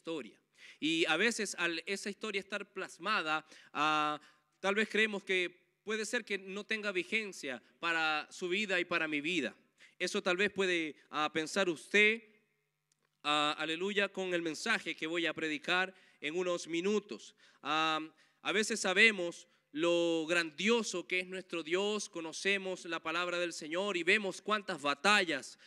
historia. Y a veces al esa historia estar plasmada, ah, tal vez creemos que puede ser que no tenga vigencia para su vida y para mi vida. Eso tal vez puede ah, pensar usted, ah, aleluya, con el mensaje que voy a predicar en unos minutos. a veces sabemos lo grandioso que es nuestro Dios, conocemos la palabra del Señor y vemos cuántas batallas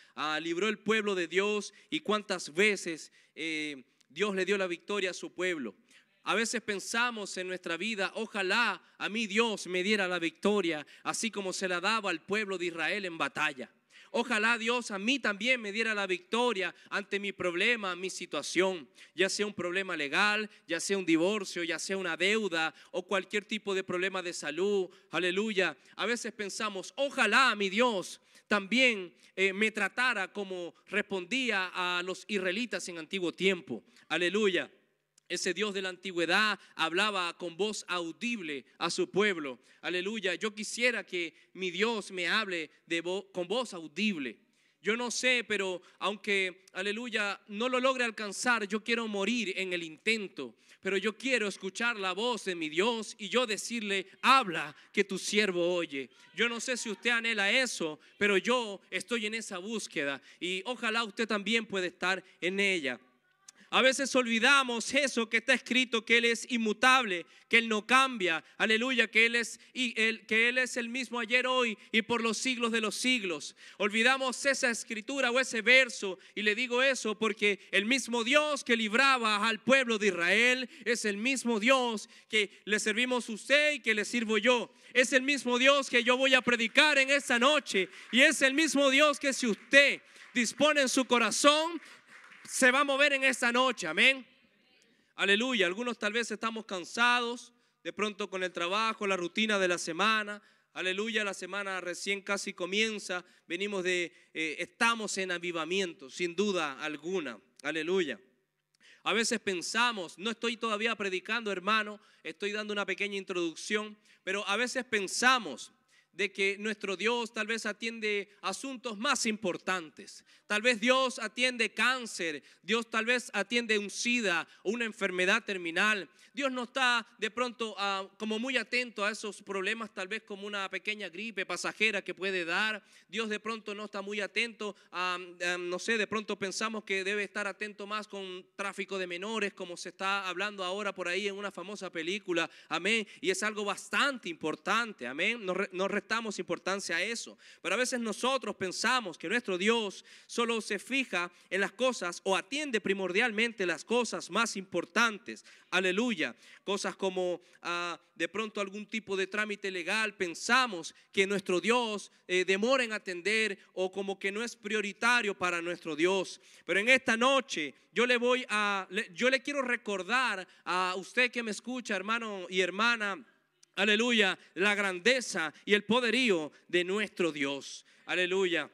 libró el pueblo de Dios y cuántas veces eh, Dios le dio la victoria a su pueblo. A veces pensamos en nuestra vida, ojalá a mí Dios me diera la victoria, así como se la daba al pueblo de Israel en batalla. Ojalá Dios a mí también me diera la victoria ante mi problema, mi situación, ya sea un problema legal, ya sea un divorcio, ya sea una deuda o cualquier tipo de problema de salud. Aleluya. A veces pensamos, ojalá mi Dios también eh, me tratara como respondía a los israelitas en antiguo tiempo. Aleluya. Ese Dios de la antigüedad hablaba con voz audible a su pueblo. Aleluya. Yo quisiera que mi Dios me hable de con voz audible. Yo no sé, pero aunque, aleluya, no lo logre alcanzar, yo quiero morir en el intento. Pero yo quiero escuchar la voz de mi Dios y yo decirle, habla que tu siervo oye. Yo no sé si usted anhela eso, pero yo estoy en esa búsqueda y ojalá usted también puede estar en ella. A veces olvidamos eso que está escrito, que Él es inmutable, que Él no cambia, aleluya, que Él es, que él es el mismo ayer, hoy y por los siglos de los siglos. Olvidamos esa escritura o ese verso y le digo eso porque el mismo Dios que libraba al pueblo de Israel es el mismo Dios que le servimos usted y que le sirvo yo. Es el mismo Dios que yo voy a predicar en esta noche y es el mismo Dios que si usted dispone en su corazón, se va a mover en esta noche, amén. Aleluya, algunos tal vez estamos cansados, de pronto con el trabajo, la rutina de la semana. Aleluya, la semana recién casi comienza, venimos de, eh, estamos en avivamiento, sin duda alguna. Aleluya. A veces pensamos, no estoy todavía predicando hermano, estoy dando una pequeña introducción, pero a veces pensamos de que nuestro Dios tal vez atiende asuntos más importantes. Tal vez Dios atiende cáncer, Dios tal vez atiende un SIDA o una enfermedad terminal. Dios no está de pronto ah, como muy atento a esos problemas, tal vez como una pequeña gripe pasajera que puede dar. Dios de pronto no está muy atento, a, ah, no sé, de pronto pensamos que debe estar atento más con tráfico de menores, como se está hablando ahora por ahí en una famosa película. Amén. Y es algo bastante importante. Amén. no no damos importancia a eso. Pero a veces nosotros pensamos que nuestro Dios solo se fija en las cosas o atiende primordialmente las cosas más importantes. Aleluya. Cosas como ah, de pronto algún tipo de trámite legal. Pensamos que nuestro Dios eh, demora en atender o como que no es prioritario para nuestro Dios. Pero en esta noche yo le voy a, yo le quiero recordar a usted que me escucha, hermano y hermana aleluya, la grandeza y el poderío de nuestro Dios. Aleluya.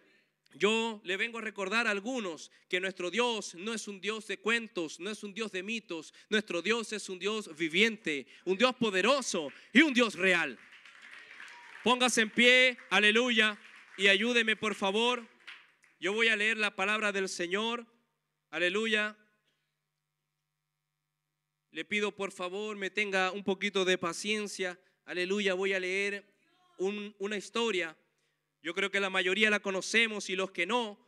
Yo le vengo a recordar a algunos que nuestro Dios no es un Dios de cuentos, no es un Dios de mitos, nuestro Dios es un Dios viviente, un Dios poderoso y un Dios real. Póngase en pie, aleluya, y ayúdeme por favor. Yo voy a leer la palabra del Señor, aleluya. Le pido por favor me tenga un poquito de paciencia. Aleluya, voy a leer una historia. Yo creo que la mayoría la conocemos y los que no,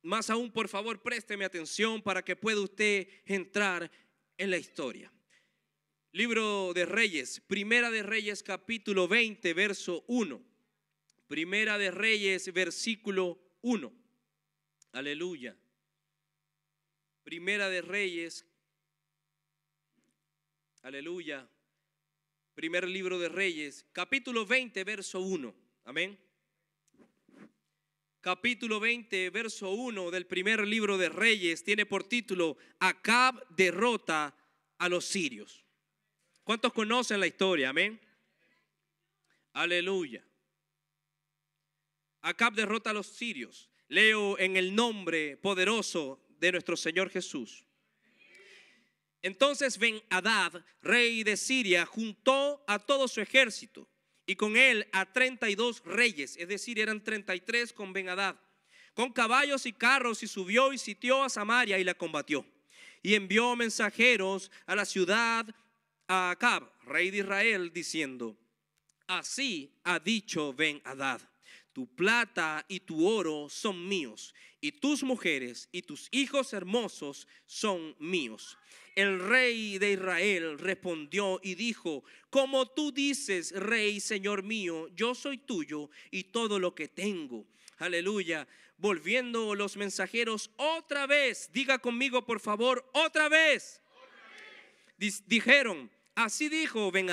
más aún por favor présteme atención para que pueda usted entrar en la historia. Libro de Reyes, Primera de Reyes capítulo 20, verso 1. Primera de Reyes, versículo 1. Aleluya. Primera de Reyes. Aleluya. Primer libro de Reyes, capítulo 20, verso 1. Amén. Capítulo 20, verso 1 del primer libro de Reyes tiene por título Acab derrota a los sirios. ¿Cuántos conocen la historia? Amén. Aleluya. Acab derrota a los sirios. Leo en el nombre poderoso de nuestro Señor Jesús. Entonces Ben Hadad, rey de Siria, juntó a todo su ejército y con él a 32 reyes, es decir, eran 33 con Ben Hadad, con caballos y carros y subió y sitió a Samaria y la combatió. Y envió mensajeros a la ciudad a Acab, rey de Israel, diciendo, así ha dicho Ben Hadad tu plata y tu oro son míos, y tus mujeres y tus hijos hermosos son míos. El rey de Israel respondió y dijo, como tú dices, rey, señor mío, yo soy tuyo y todo lo que tengo. Aleluya. Volviendo los mensajeros otra vez, diga conmigo por favor, otra vez. Dijeron, así dijo Ben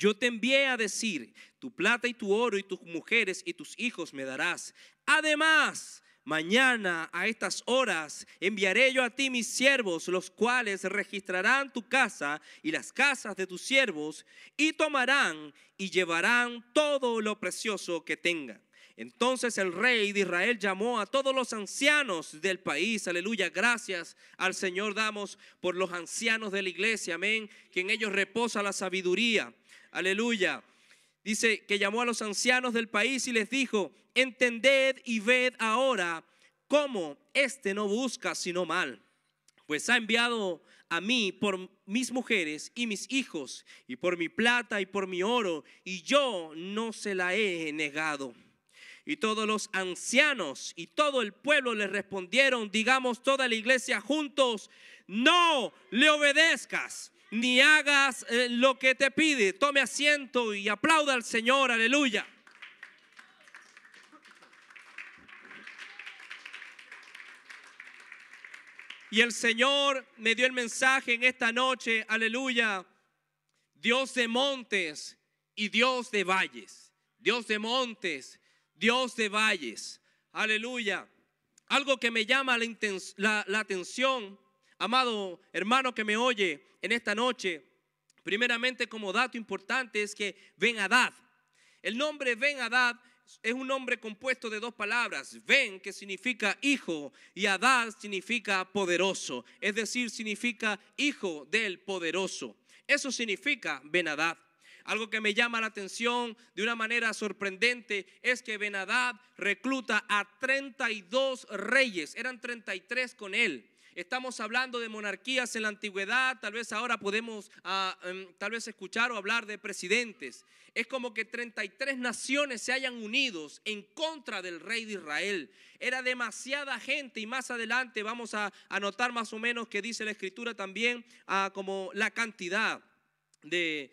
yo te envié a decir, tu plata y tu oro y tus mujeres y tus hijos me darás. Además, mañana a estas horas enviaré yo a ti mis siervos, los cuales registrarán tu casa y las casas de tus siervos, y tomarán y llevarán todo lo precioso que tengan. Entonces el rey de Israel llamó a todos los ancianos del país. Aleluya. Gracias al Señor damos por los ancianos de la iglesia. Amén. Que en ellos reposa la sabiduría. Aleluya. Dice que llamó a los ancianos del país y les dijo, entended y ved ahora cómo éste no busca sino mal, pues ha enviado a mí por mis mujeres y mis hijos, y por mi plata y por mi oro, y yo no se la he negado. Y todos los ancianos y todo el pueblo le respondieron, digamos toda la iglesia juntos, no le obedezcas ni hagas eh, lo que te pide. Tome asiento y aplauda al Señor, aleluya. Y el Señor me dio el mensaje en esta noche, aleluya, Dios de montes y Dios de valles, Dios de montes, Dios de valles, aleluya. Algo que me llama la atención Amado hermano que me oye en esta noche, primeramente como dato importante es que Ben Haddad. El nombre Ben Haddad es un nombre compuesto de dos palabras, Ben que significa hijo y Adad significa poderoso, es decir, significa hijo del poderoso. Eso significa Ben Haddad. Algo que me llama la atención de una manera sorprendente es que Ben recluta a 32 reyes, eran 33 con él. Estamos hablando de monarquías en la antigüedad, tal vez ahora podemos ah, em, tal vez escuchar o hablar de presidentes. Es como que 33 naciones se hayan unido en contra del rey de Israel. Era demasiada gente y más adelante vamos a anotar más o menos que dice la escritura también ah, como la cantidad del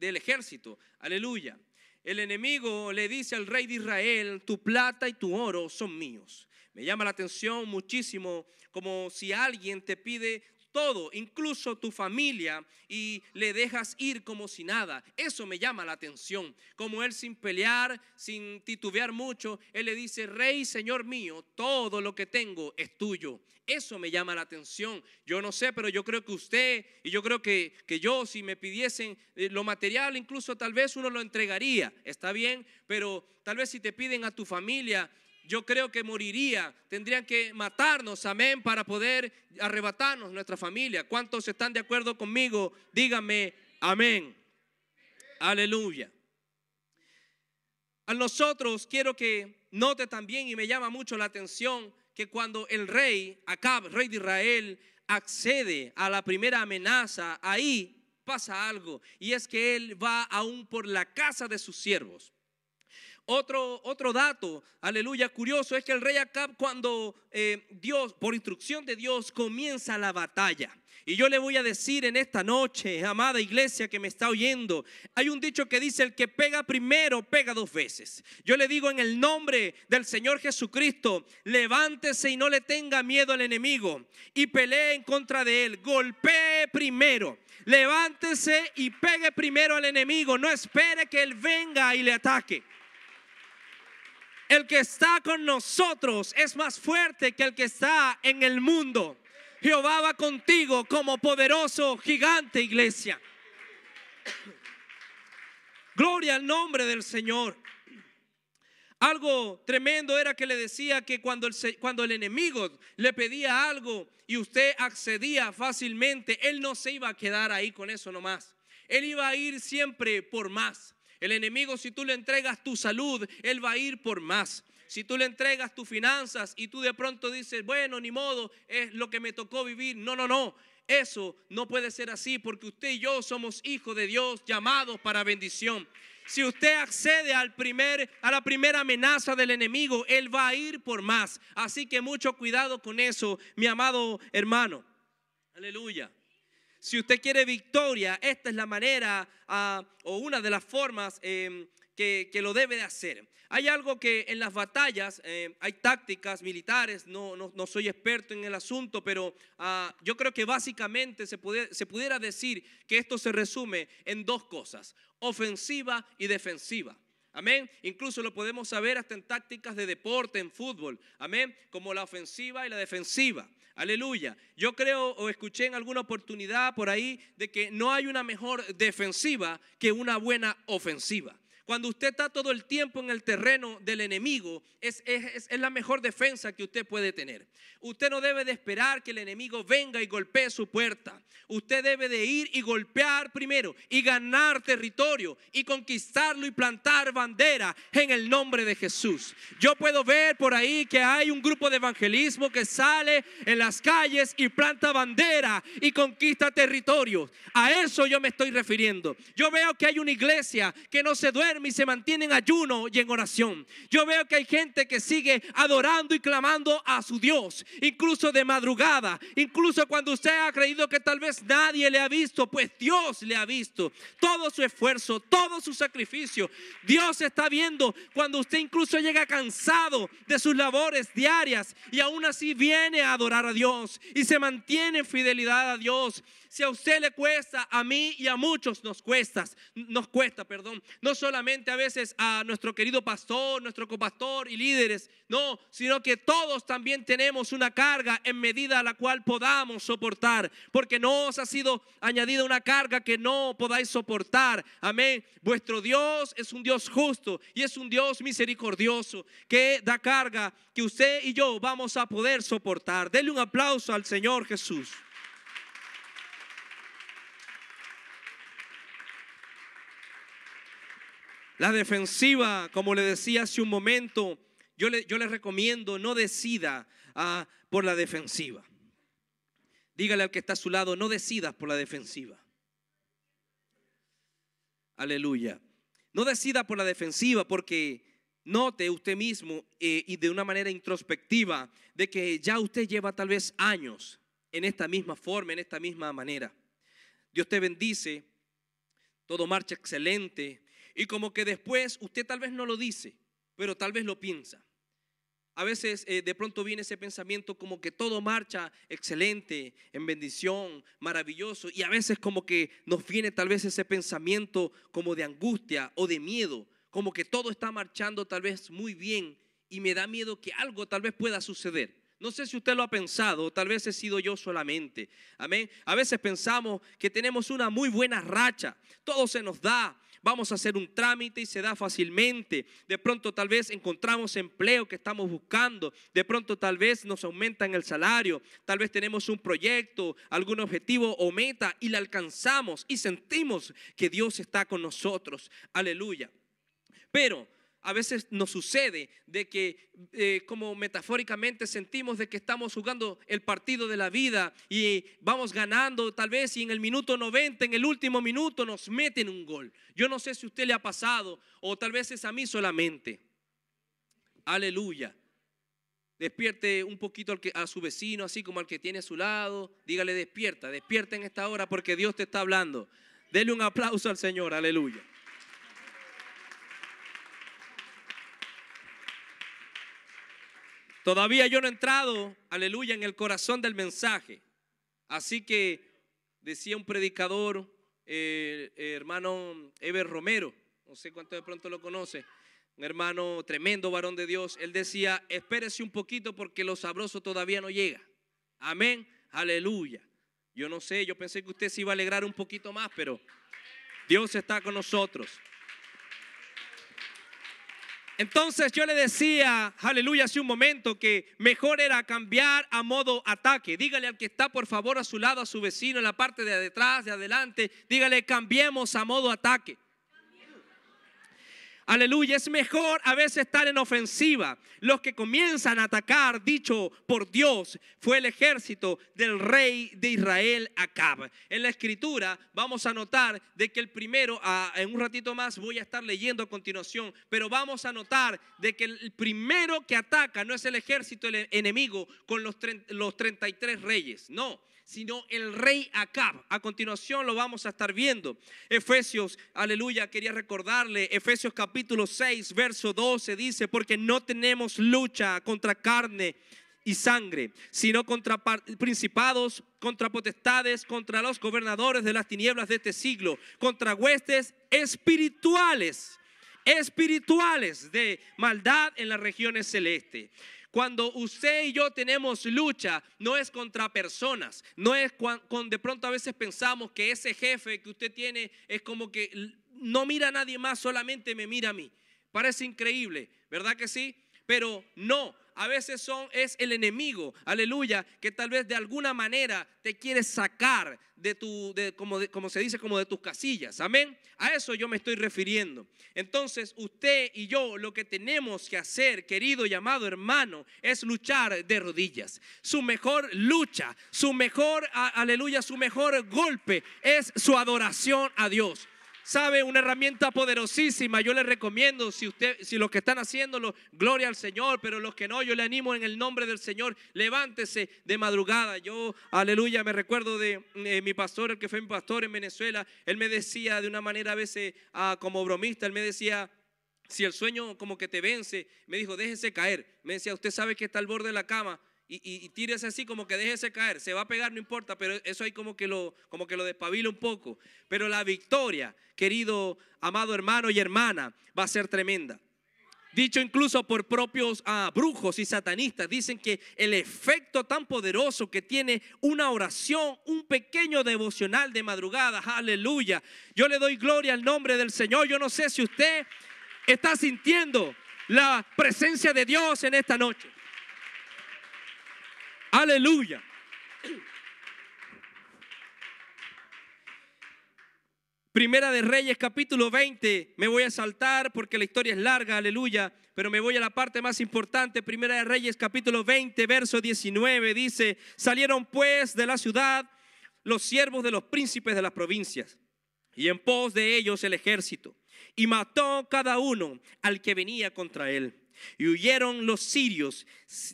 ejército. Aleluya. El enemigo le dice al rey de Israel, tu plata y tu oro son míos me llama la atención muchísimo como si alguien te pide todo, incluso tu familia, y le dejas ir como si nada. Eso me llama la atención. Como él sin pelear, sin titubear mucho, él le dice, Rey, Señor mío, todo lo que tengo es tuyo. Eso me llama la atención. Yo no sé, pero yo creo que usted y yo creo que, que yo, si me pidiesen eh, lo material, incluso tal vez uno lo entregaría, está bien, pero tal vez si te piden a tu familia, yo creo que moriría, tendrían que matarnos, amén, para poder arrebatarnos nuestra familia. ¿Cuántos están de acuerdo conmigo? Dígame, amén. Aleluya. A nosotros quiero que note también y me llama mucho la atención que cuando el rey, Acab, rey de Israel, accede a la primera amenaza, ahí pasa algo y es que él va aún por la casa de sus siervos. Otro, otro dato, aleluya, curioso es que el rey Acab cuando eh, Dios, por instrucción de Dios, comienza la batalla. Y yo le voy a decir en esta noche, amada iglesia que me está oyendo, hay un dicho que dice, el que pega primero, pega dos veces. Yo le digo en el nombre del Señor Jesucristo, levántese y no le tenga miedo al enemigo y pelee en contra de él, golpee primero. Levántese y pegue primero al enemigo. No espere que él venga y le ataque el que está con nosotros es más fuerte que el que está en el mundo. Jehová va contigo como poderoso gigante, iglesia. Gloria al nombre del Señor. Algo tremendo era que le decía que cuando el, cuando el enemigo le pedía algo y usted accedía fácilmente, él no se iba a quedar ahí con eso nomás. Él iba a ir siempre por más. El enemigo, si tú le entregas tu salud, él va a ir por más. Si tú le entregas tus finanzas y tú de pronto dices, bueno, ni modo, es lo que me tocó vivir. No, no, no. Eso no puede ser así porque usted y yo somos hijos de Dios, llamados para bendición. Si usted accede al primer, a la primera amenaza del enemigo, él va a ir por más. Así que mucho cuidado con eso, mi amado hermano. Aleluya. Si usted quiere victoria, esta es la manera ah, o una de las formas em, que, lo debe de hacer. Hay algo que en las batallas, em, hay tácticas militares, no, soy experto en el asunto, pero ah, yo creo que básicamente se, se pudiera decir que esto se resume en dos cosas, ofensiva y defensiva. Amén. Incluso lo podemos saber hasta en tácticas de deporte, en fútbol. Amén. Como la ofensiva y la defensiva. Aleluya. Yo creo o escuché en alguna oportunidad por ahí de que no hay una mejor defensiva que una buena ofensiva. Cuando usted está todo el tiempo en el terreno del enemigo, es, la mejor defensa que usted puede tener. Usted no debe de esperar que el enemigo venga y golpee su puerta. Usted debe de ir y golpear primero y ganar territorio y conquistarlo y plantar bandera en el nombre de Jesús. Yo puedo ver por ahí que hay un grupo de evangelismo que sale en las calles y planta bandera y conquista territorio. A eso yo me estoy refiriendo. Yo veo que hay una iglesia que no se duerme y se mantiene en ayuno y en oración. Yo veo que hay gente que sigue adorando y clamando a su Dios, incluso de madrugada, incluso cuando usted ha creído que tal vez nadie le ha visto, pues Dios le ha visto. Todo su esfuerzo, todo su sacrificio, Dios está viendo cuando usted incluso llega cansado de sus labores diarias y aún así viene a adorar a Dios y se mantiene en fidelidad a Dios. Si a usted le cuesta, a mí y a muchos nos cuesta, nos cuesta, perdón, no solamente a veces a nuestro querido pastor, nuestro copastor y líderes, no, sino que todos también tenemos una carga en medida a la cual podamos soportar, porque no os ha sido añadida una carga que no podáis soportar. Amén. Vuestro Dios es un Dios justo y es un Dios misericordioso que da carga que usted y yo vamos a poder soportar. Denle un aplauso al Señor Jesús. La defensiva, como le decía hace un momento, yo le, recomiendo no decida ah, por la defensiva. Dígale al que está a su lado, no decidas por la defensiva. Aleluya. No decida por la defensiva porque note usted mismo eh, y de una manera introspectiva de que ya usted lleva tal vez años en esta misma forma, en esta misma manera. Dios te bendice, todo marcha excelente, y como que después usted tal vez no lo dice, pero tal vez lo piensa. A veces eh, de pronto viene ese pensamiento como que todo marcha excelente, en bendición, maravilloso. Y a veces como que nos viene tal vez ese pensamiento como de angustia o de miedo, como que todo está marchando tal vez muy bien y me da miedo que algo tal vez pueda suceder. No sé si usted lo ha pensado, tal vez he sido yo solamente. Amén. A veces pensamos que tenemos una muy buena racha, todo se nos da, vamos a hacer un trámite y se da fácilmente. De pronto tal vez encontramos empleo que estamos buscando, de pronto tal vez nos aumentan el salario, tal vez tenemos un proyecto, algún objetivo o meta y la alcanzamos y sentimos que Dios está con nosotros. Aleluya. Pero a veces nos sucede de que eh, como metafóricamente sentimos de que estamos jugando el partido de la vida y vamos ganando tal vez y en el minuto 90, en el último minuto nos meten un gol. Yo no sé si a usted le ha pasado o tal vez es a mí solamente. Aleluya. Despierte un poquito a su vecino, así como al que tiene a su lado. Dígale, despierta, despierta en esta hora porque Dios te está hablando. Dele un aplauso al Señor, aleluya. Todavía yo no he entrado, aleluya, en el corazón del mensaje. Así que decía un predicador, eh, eh, hermano Eber Romero, no sé cuánto de pronto lo conoce, un hermano tremendo varón de Dios, él decía, espérese un poquito porque lo sabroso todavía no llega. Amén, aleluya. Yo no sé, yo pensé que usted se iba a alegrar un poquito más, pero Dios está con nosotros. Entonces yo le decía, aleluya, hace un momento que mejor era cambiar a modo ataque. Dígale al que está por favor a su lado, a su vecino, en la parte de detrás, de adelante, dígale cambiemos a modo ataque. Aleluya, es mejor a veces estar en ofensiva. Los que comienzan a atacar, dicho por Dios, fue el ejército del rey de Israel, Acab. En la escritura vamos a notar de que el primero, ah, en un ratito más voy a estar leyendo a continuación, pero vamos a notar de que el primero que ataca no es el ejército el enemigo con los, los 33 reyes, no sino el rey Acab. A continuación lo vamos a estar viendo. Efesios, aleluya, quería recordarle, Efesios capítulo capítulo 6, verso 12 dice, porque no tenemos lucha contra carne y sangre, sino contra principados, contra potestades, contra los gobernadores de las tinieblas de este siglo, contra huestes espirituales, espirituales de maldad en las regiones celeste Cuando usted y yo tenemos lucha, no es contra personas, no es cuando, de pronto a veces pensamos que ese jefe que usted tiene es como que no mira a nadie más, solamente me mira a mí. Parece increíble, ¿verdad que sí? Pero no, a veces son es el enemigo, aleluya, que tal vez de alguna manera te quiere sacar de tu, de, como, como se dice, como de tus casillas, amén. A eso yo me estoy refiriendo. Entonces usted y yo lo que tenemos que hacer, querido y amado hermano, es luchar de rodillas. Su mejor lucha, su mejor, aleluya, su mejor golpe es su adoración a Dios. Sabe, una herramienta poderosísima. Yo le recomiendo, si usted, si los que están haciéndolo, gloria al Señor, pero los que no, yo le animo en el nombre del Señor, levántese de madrugada. Yo, aleluya, me recuerdo de eh, mi pastor, el que fue mi pastor en Venezuela. Él me decía de una manera a veces ah, como bromista, él me decía, si el sueño como que te vence, me dijo, déjese caer. Me decía, usted sabe que está al borde de la cama, y, y, así como que déjese caer. Se va a pegar, no importa, pero eso ahí como que lo, como que lo despabila un poco. Pero la victoria, querido, amado hermano y hermana, va a ser tremenda. Dicho incluso por propios ah, brujos y satanistas, dicen que el efecto tan poderoso que tiene una oración, un pequeño devocional de madrugada, aleluya. Yo le doy gloria al nombre del Señor. Yo no sé si usted está sintiendo la presencia de Dios en esta noche. Aleluya. Primera de Reyes capítulo 20. Me voy a saltar porque la historia es larga, aleluya. Pero me voy a la parte más importante. Primera de Reyes capítulo 20, verso 19. Dice, salieron pues de la ciudad los siervos de los príncipes de las provincias y en pos de ellos el ejército. Y mató cada uno al que venía contra él y huyeron los sirios,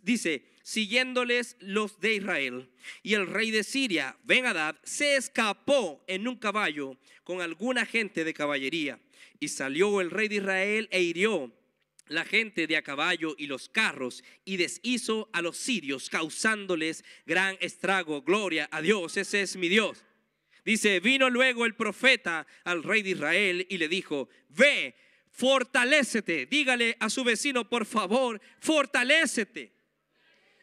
dice, siguiéndoles los de Israel. Y el rey de Siria, Ben Hadad, se escapó en un caballo con alguna gente de caballería. Y salió el rey de Israel e hirió la gente de a caballo y los carros y deshizo a los sirios, causándoles gran estrago. Gloria a Dios, ese es mi Dios. Dice, vino luego el profeta al rey de Israel y le dijo, ve, fortalécete. Dígale a su vecino, por favor, fortalécete.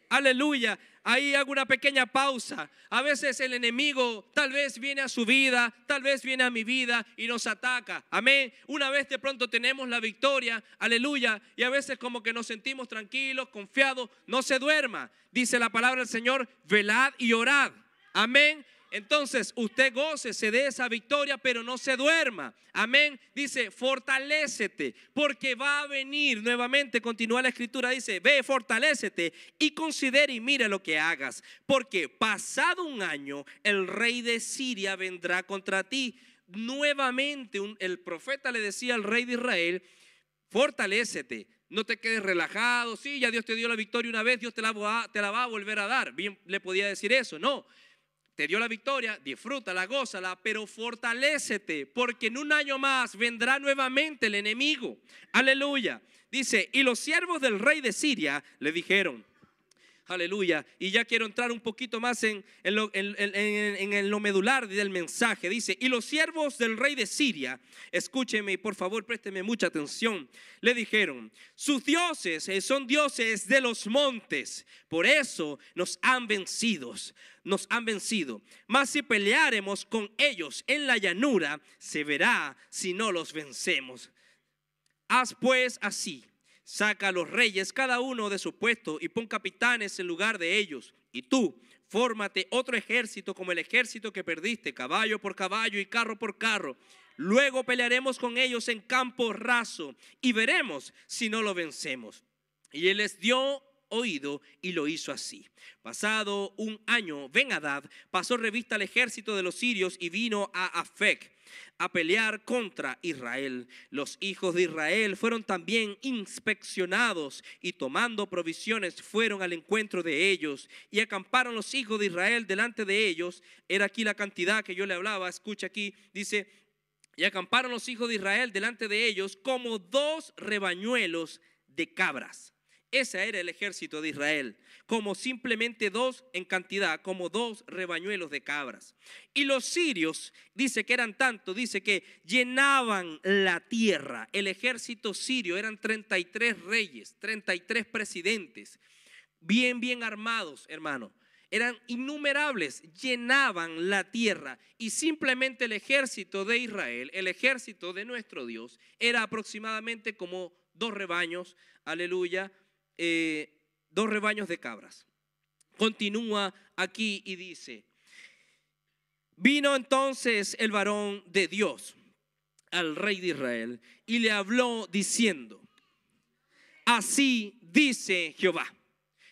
Aleluya. Ahí hago una pequeña pausa. A veces el enemigo tal vez viene a su vida, tal vez viene a mi vida y nos ataca. Amén. Una vez de pronto tenemos la victoria, aleluya. Y a veces como que nos sentimos tranquilos, confiados. No se duerma. Dice la palabra del Señor, velad y orad. Amén. Entonces, usted goce, se dé esa victoria, pero no se duerma. Amén. Dice, fortalécete, porque va a venir nuevamente. Continúa la escritura, dice, ve, fortalécete y considera y mira lo que hagas, porque pasado un año el rey de Siria vendrá contra ti. Nuevamente el profeta le decía al rey de Israel, fortalécete, no te quedes relajado, sí, ya Dios te dio la victoria una vez, Dios te la, te la va a volver a dar. Bien le podía decir eso, no te dio la victoria, disfrútala, gózala, pero fortalécete, porque en un año más vendrá nuevamente el enemigo. Aleluya. Dice, y los siervos del rey de Siria le dijeron, Aleluya. Y ya quiero entrar un poquito más en, lo, medular del mensaje. Dice, y los siervos del rey de Siria, escúcheme y por favor présteme mucha atención, le dijeron, sus dioses eh, son dioses de los montes, por eso nos han vencidos, nos han vencido. Mas si peleáremos con ellos en la llanura, se verá si no los vencemos. Haz pues así Saca a los reyes cada uno de su puesto y pon capitanes en lugar de ellos. Y tú, fórmate otro ejército como el ejército que perdiste, caballo por caballo y carro por carro. Luego pelearemos con ellos en campo raso y veremos si no lo vencemos. Y él les dio oído y lo hizo así. Pasado un año, Ben-Hadad pasó revista al ejército de los sirios y vino a Afec a pelear contra Israel. Los hijos de Israel fueron también inspeccionados y tomando provisiones fueron al encuentro de ellos y acamparon los hijos de Israel delante de ellos. Era aquí la cantidad que yo le hablaba, escucha aquí, dice, y acamparon los hijos de Israel delante de ellos como dos rebañuelos de cabras ese era el ejército de Israel, como simplemente dos en cantidad, como dos rebañuelos de cabras. Y los sirios, dice que eran tanto, dice que llenaban la tierra. El ejército sirio eran 33 reyes, 33 presidentes, bien, bien armados, hermano eran innumerables, llenaban la tierra y simplemente el ejército de Israel, el ejército de nuestro Dios, era aproximadamente como dos rebaños, aleluya, eh, dos rebaños de cabras. Continúa aquí y dice, vino entonces el varón de Dios al rey de Israel y le habló diciendo, así dice Jehová.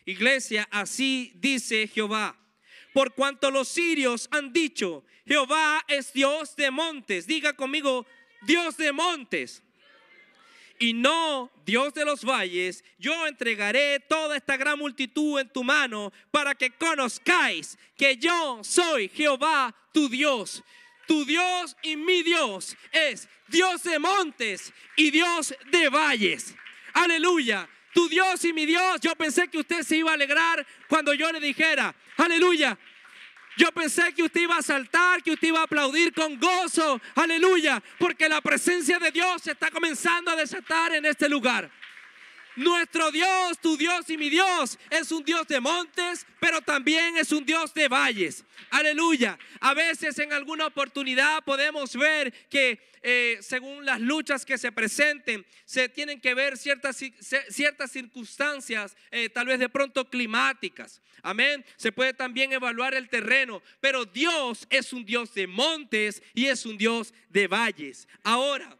Iglesia, así dice Jehová. Por cuanto los sirios han dicho, Jehová es Dios de montes. Diga conmigo, Dios de montes y no Dios de los valles, yo entregaré toda esta gran multitud en tu mano para que conozcáis que yo soy Jehová tu Dios. Tu Dios y mi Dios es Dios de montes y Dios de valles. Aleluya. Tu Dios y mi Dios, yo pensé que usted se iba a alegrar cuando yo le dijera, aleluya, yo pensé que usted iba a saltar, que usted iba a aplaudir con gozo. Aleluya, porque la presencia de Dios se está comenzando a desatar en este lugar. Nuestro Dios, tu Dios y mi Dios es un Dios de montes, pero también es un Dios de valles. Aleluya. A veces en alguna oportunidad podemos ver que eh, según las luchas que se presenten, se tienen que ver ciertas, ciertas circunstancias, eh, tal vez de pronto climáticas. Amén. Se puede también evaluar el terreno, pero Dios es un Dios de montes y es un Dios de valles. Ahora,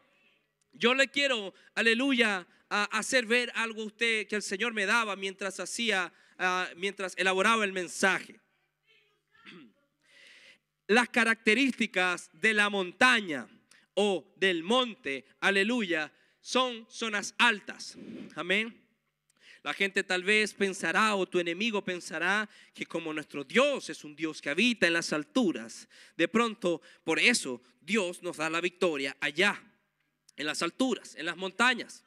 yo le quiero, aleluya, hacer ver algo usted que el Señor me daba mientras hacía, ah, mientras elaboraba el mensaje. Las características de la montaña o del monte, aleluya, son zonas altas. Amén. La gente tal vez pensará o tu enemigo pensará que como nuestro Dios es un Dios que habita en las alturas, de pronto por eso Dios nos da la victoria allá, en las alturas, en las montañas.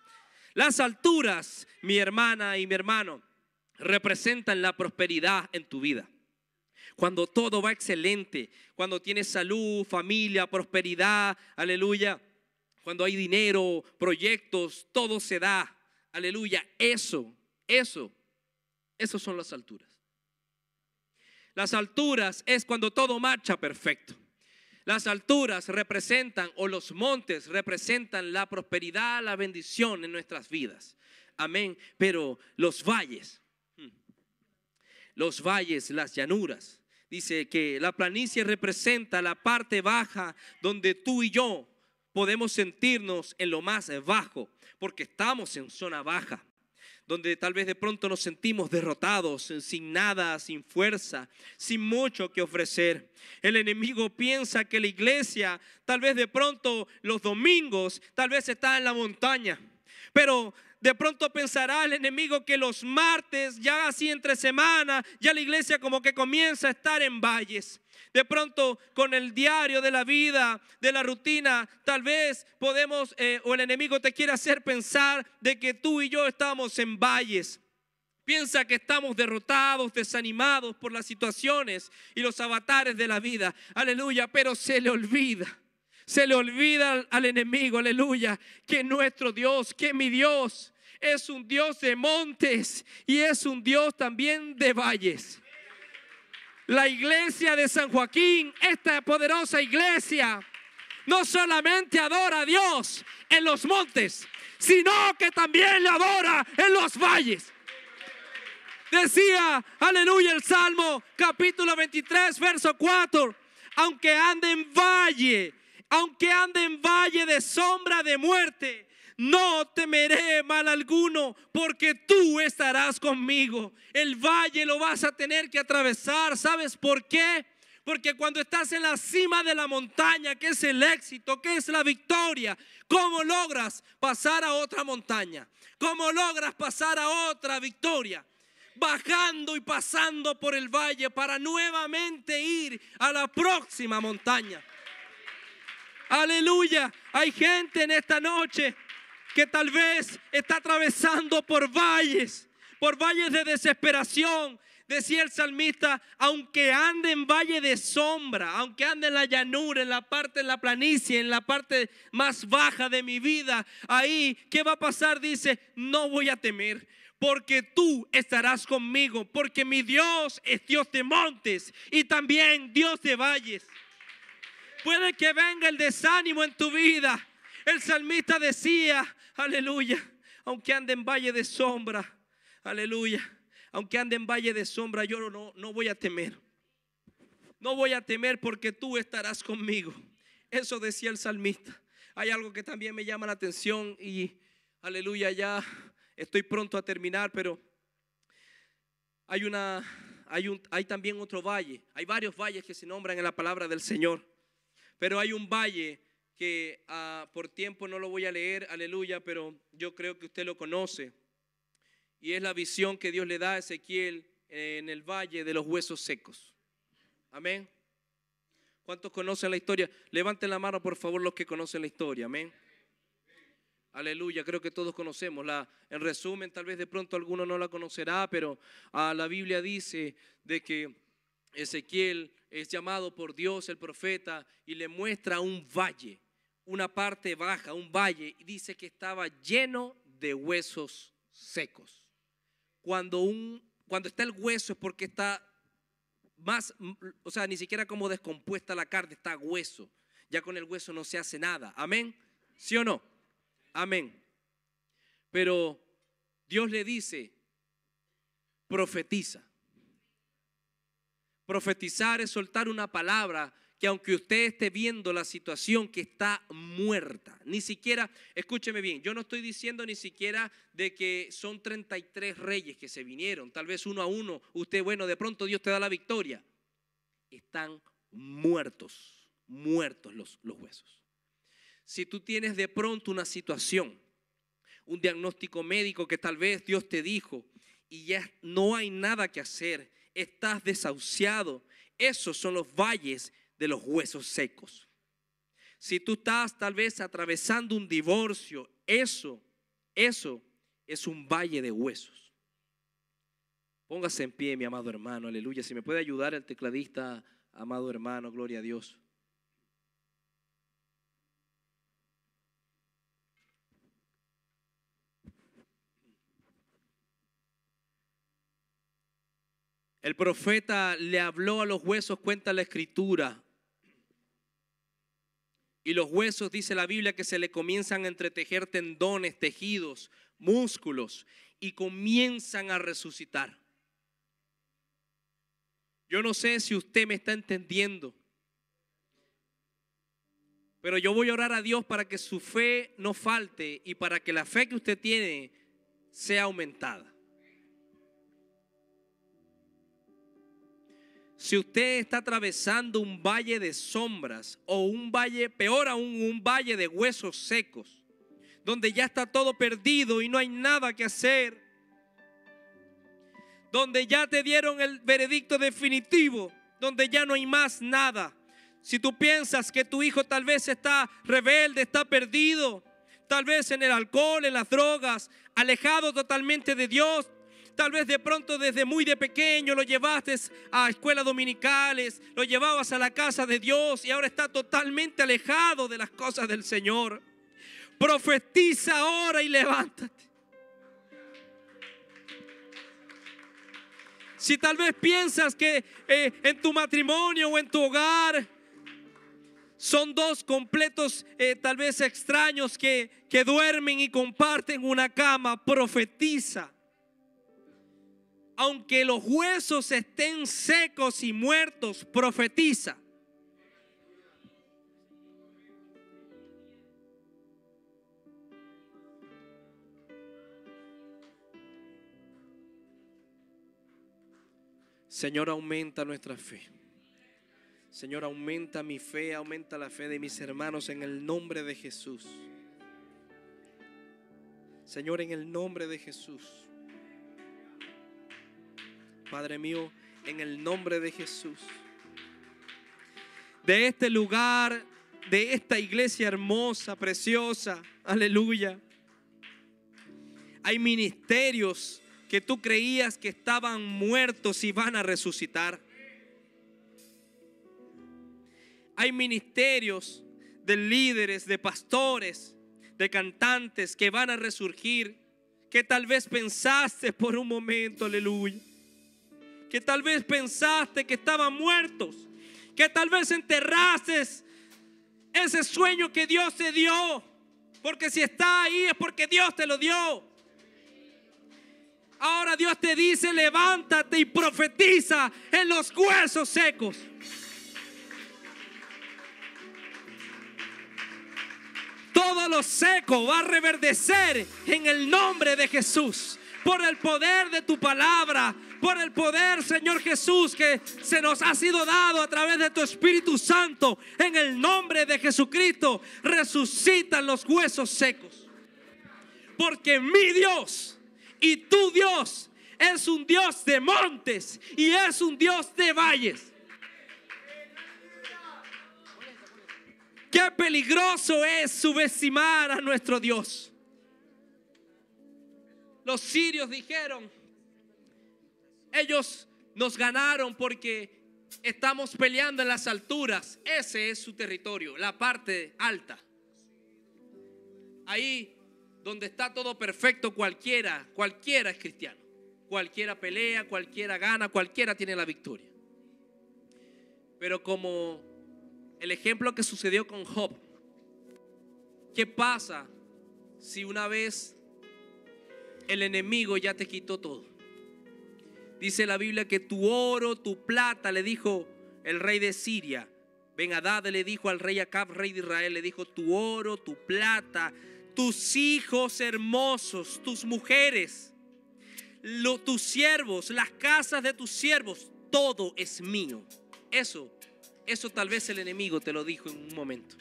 Las alturas, mi hermana y mi hermano, representan la prosperidad en tu vida. Cuando todo va excelente, cuando tienes salud, familia, prosperidad, aleluya. Cuando hay dinero, proyectos, todo se da. Aleluya, eso, eso, eso son las alturas. Las alturas es cuando todo marcha perfecto. Las alturas representan o los montes representan la prosperidad, la bendición en nuestras vidas. Amén. Pero los valles, hmm, los valles, las llanuras, dice que la planicie representa la parte baja donde tú y yo podemos sentirnos en lo más bajo, porque estamos en zona baja donde tal vez de pronto nos sentimos derrotados, sin nada, sin fuerza, sin mucho que ofrecer. El enemigo piensa que la iglesia, tal vez de pronto los domingos, tal vez está en la montaña, pero de pronto pensará el enemigo que los martes, ya así entre semana, ya la iglesia como que comienza a estar en valles. De pronto, con el diario de la vida, de la rutina, tal vez podemos, eh, o el enemigo te quiere hacer pensar de que tú y yo estamos en valles. Piensa que estamos derrotados, desanimados por las situaciones y los avatares de la vida. Aleluya, pero se le olvida. Se le olvida al enemigo, aleluya, que nuestro Dios, que mi Dios es un Dios de montes y es un Dios también de valles. La iglesia de San Joaquín, esta poderosa iglesia, no solamente adora a Dios en los montes, sino que también le adora en los valles. Decía, aleluya, el Salmo capítulo 23, verso 4, aunque ande en valle, aunque ande en valle de sombra de muerte, no temeré mal alguno, porque tú estarás conmigo. El valle lo vas a tener que atravesar. ¿Sabes por qué? Porque cuando estás en la cima de la montaña, que es el éxito, que es la victoria, ¿cómo logras pasar a otra montaña? ¿Cómo logras pasar a otra victoria? Bajando y pasando por el valle para nuevamente ir a la próxima montaña. Aleluya. Hay gente en esta noche que tal vez está atravesando por valles, por valles de desesperación. Decía el salmista, aunque ande en valle de sombra, aunque ande en la llanura, en la parte de la planicie, en la parte más baja de mi vida, ahí, ¿qué va a pasar? Dice, no voy a temer, porque tú estarás conmigo, porque mi Dios es Dios de montes y también Dios de valles. Puede que venga el desánimo en tu vida. El salmista decía, Aleluya. Aunque ande en valle de sombra. Aleluya. Aunque ande en valle de sombra, yo no, no voy a temer. No voy a temer porque tú estarás conmigo. Eso decía el salmista. Hay algo que también me llama la atención y aleluya, ya estoy pronto a terminar, pero hay una hay, un, hay también otro valle. Hay varios valles que se nombran en la palabra del Señor. Pero hay un valle que ah, por tiempo no lo voy a leer, aleluya, pero yo creo que usted lo conoce. Y es la visión que Dios le da a Ezequiel eh, en el valle de los huesos secos. Amén. ¿Cuántos conocen la historia? Levanten la mano, por favor, los que conocen la historia. Amén. Aleluya, creo que todos conocemos. La, en resumen, tal vez de pronto alguno no la conocerá, pero ah, la Biblia dice de que Ezequiel es llamado por Dios el profeta y le muestra un valle una parte baja, un valle, y dice que estaba lleno de huesos secos. Cuando, un, cuando está el hueso es porque está más, o sea, ni siquiera como descompuesta la carne, está hueso. Ya con el hueso no se hace nada. Amén. ¿Sí o no? Amén. Pero Dios le dice, profetiza. Profetizar es soltar una palabra que aunque usted esté viendo la situación que está muerta, ni siquiera, escúcheme bien, yo no estoy diciendo ni siquiera de que son 33 reyes que se vinieron, tal vez uno a uno, usted, bueno, de pronto Dios te da la victoria. Están muertos, muertos los, los huesos. Si tú tienes de pronto una situación, un diagnóstico médico que tal vez Dios te dijo y ya no hay nada que hacer, estás desahuciado, esos son los valles de los huesos secos. Si tú estás tal vez atravesando un divorcio, eso, eso es un valle de huesos. Póngase en pie, mi amado hermano, aleluya. Si me puede ayudar el tecladista, amado hermano, gloria a Dios. El profeta le habló a los huesos, cuenta la escritura. Y los huesos, dice la Biblia, que se le comienzan a entretejer tendones, tejidos, músculos, y comienzan a resucitar. Yo no sé si usted me está entendiendo, pero yo voy a orar a Dios para que su fe no falte y para que la fe que usted tiene sea aumentada. Si usted está atravesando un valle de sombras o un valle, peor aún, un valle de huesos secos, donde ya está todo perdido y no hay nada que hacer, donde ya te dieron el veredicto definitivo, donde ya no hay más nada. Si tú piensas que tu hijo tal vez está rebelde, está perdido, tal vez en el alcohol, en las drogas, alejado totalmente de Dios, Tal vez de pronto desde muy de pequeño lo llevaste a escuelas dominicales, lo llevabas a la casa de Dios y ahora está totalmente alejado de las cosas del Señor. Profetiza ahora y levántate. Si tal vez piensas que eh, en tu matrimonio o en tu hogar son dos completos, eh, tal vez extraños, que duermen y comparten una cama, profetiza aunque los huesos estén secos y muertos, profetiza. Señor, aumenta nuestra fe. Señor, aumenta mi fe, aumenta la fe de mis hermanos en el nombre de Jesús. Señor, en el nombre de Jesús. Padre mío, en el nombre de Jesús. De este lugar, de esta iglesia hermosa, preciosa, aleluya. Hay ministerios que tú creías que estaban muertos y van a resucitar. Hay ministerios de líderes, de pastores, de cantantes que van a resurgir, que tal vez pensaste por un momento, aleluya que tal vez pensaste que estaban muertos, que tal vez enterraste... ese sueño que Dios te dio, porque si está ahí es porque Dios te lo dio. Ahora Dios te dice, levántate y profetiza en los huesos secos. Todo lo seco va a reverdecer en el nombre de Jesús por el poder de tu palabra, por el poder, Señor Jesús, que se nos ha sido dado a través de tu Espíritu Santo. En el nombre de Jesucristo, resucitan los huesos secos. Porque mi Dios y tu Dios es un Dios de montes y es un Dios de valles. Qué peligroso es subestimar a nuestro Dios. Los sirios dijeron, ellos nos ganaron porque estamos peleando en las alturas. Ese es su territorio, la parte alta. Ahí donde está todo perfecto, cualquiera, cualquiera es cristiano. Cualquiera pelea, cualquiera gana, cualquiera tiene la victoria. Pero como el ejemplo que sucedió con Job, ¿qué pasa si una vez el enemigo ya te quitó todo? Dice la Biblia que tu oro, tu plata, le dijo el rey de Siria. Ben Hadad le dijo al rey Acab, rey de Israel, le dijo, tu oro, tu plata, tus hijos hermosos, tus mujeres, lo, tus siervos, las casas de tus siervos, todo es mío. Eso, eso tal vez el enemigo te lo dijo en un momento.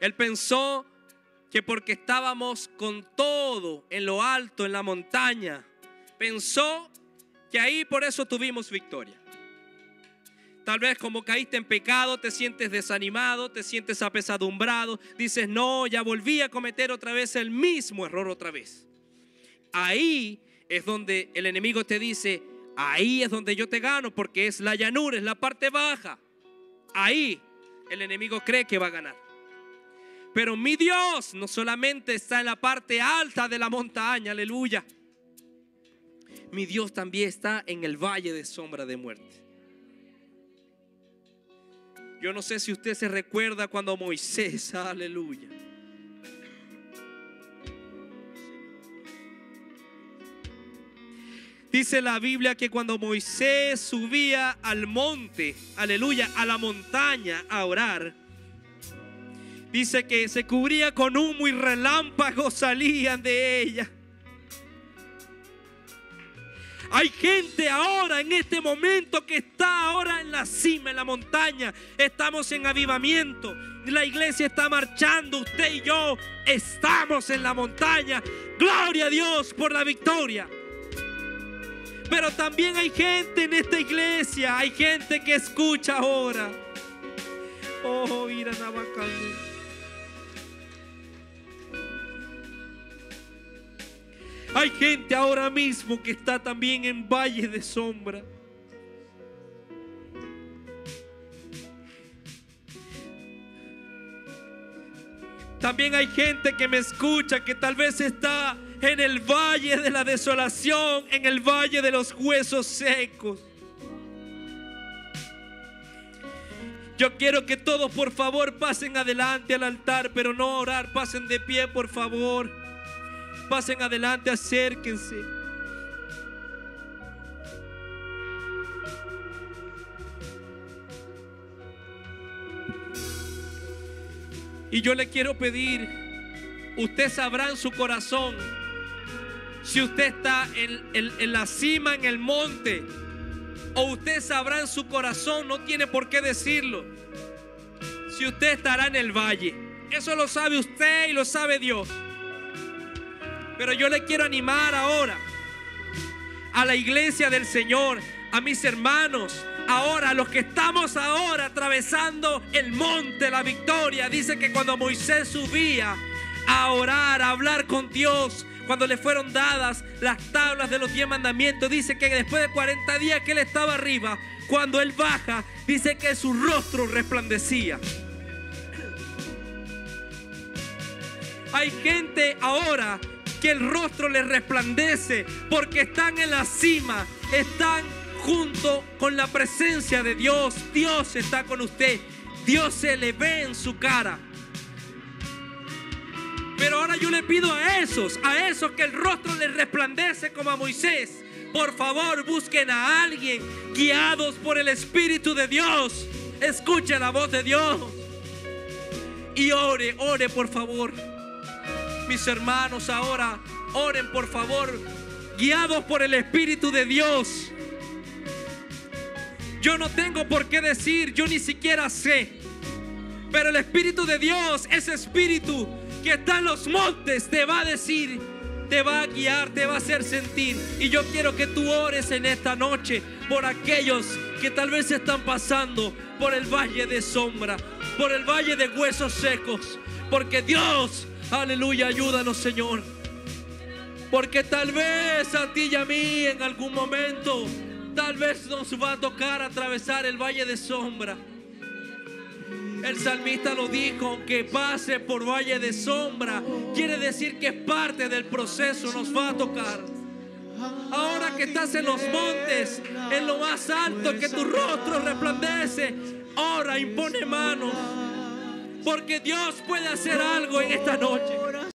Él pensó que porque estábamos con todo en lo alto, en la montaña, pensó que ahí por eso tuvimos victoria. Tal vez como caíste en pecado, te sientes desanimado, te sientes apesadumbrado, dices, no, ya volví a cometer otra vez el mismo error otra vez. Ahí es donde el enemigo te dice, ahí es donde yo te gano, porque es la llanura, es la parte baja. Ahí el enemigo cree que va a ganar. Pero mi Dios no solamente está en la parte alta de la montaña, aleluya. Mi Dios también está en el valle de sombra de muerte. Yo no sé si usted se recuerda cuando Moisés, aleluya. Dice la Biblia que cuando Moisés subía al monte, aleluya, a la montaña a orar, dice que se cubría con humo y relámpagos salían de ella. Hay gente ahora en este momento que está ahora en la cima, en la montaña. Estamos en avivamiento. La iglesia está marchando. Usted y yo estamos en la montaña. Gloria a Dios por la victoria. Pero también hay gente en esta iglesia. Hay gente que escucha ahora. Oh, Hay gente ahora mismo que está también en valle de sombra. También hay gente que me escucha que tal vez está en el valle de la desolación, en el valle de los huesos secos. Yo quiero que todos por favor pasen adelante al altar, pero no orar, pasen de pie por favor pasen adelante, acérquense. Y yo le quiero pedir, usted sabrá en su corazón si usted está en, la cima, en el monte, o usted sabrá en su corazón, no tiene por qué decirlo, si usted estará en el valle. Eso lo sabe usted y lo sabe Dios. Pero yo le quiero animar ahora a la iglesia del Señor, a mis hermanos, ahora, los que estamos ahora atravesando el monte, la victoria. Dice que cuando Moisés subía a orar, a hablar con Dios, cuando le fueron dadas las tablas de los diez mandamientos, dice que después de 40 días que él estaba arriba, cuando él baja, dice que su rostro resplandecía. Hay gente ahora que el rostro les resplandece, porque están en la cima, están junto con la presencia de Dios. Dios está con usted, Dios se le ve en su cara. Pero ahora yo le pido a esos, a esos que el rostro les resplandece como a Moisés, por favor busquen a alguien guiados por el Espíritu de Dios. Escuche la voz de Dios y ore, ore por favor mis hermanos ahora. Oren, por favor, guiados por el Espíritu de Dios. Yo no tengo por qué decir, yo ni siquiera sé. Pero el Espíritu de Dios, ese Espíritu que está en los montes, te va a decir, te va a guiar, te va a hacer sentir. Y yo quiero que tú ores en esta noche por aquellos que tal vez están pasando por el valle de sombra, por el valle de huesos secos. Porque Dios Aleluya, ayúdanos Señor. Porque tal vez a ti y a mí en algún momento, tal vez nos va a tocar atravesar el valle de sombra. El salmista lo dijo, que pase por valle de sombra, quiere decir que es parte del proceso, nos va a tocar. Ahora que estás en los montes, en lo más alto, que tu rostro resplandece, ora, impone manos porque Dios puede hacer algo en esta noche.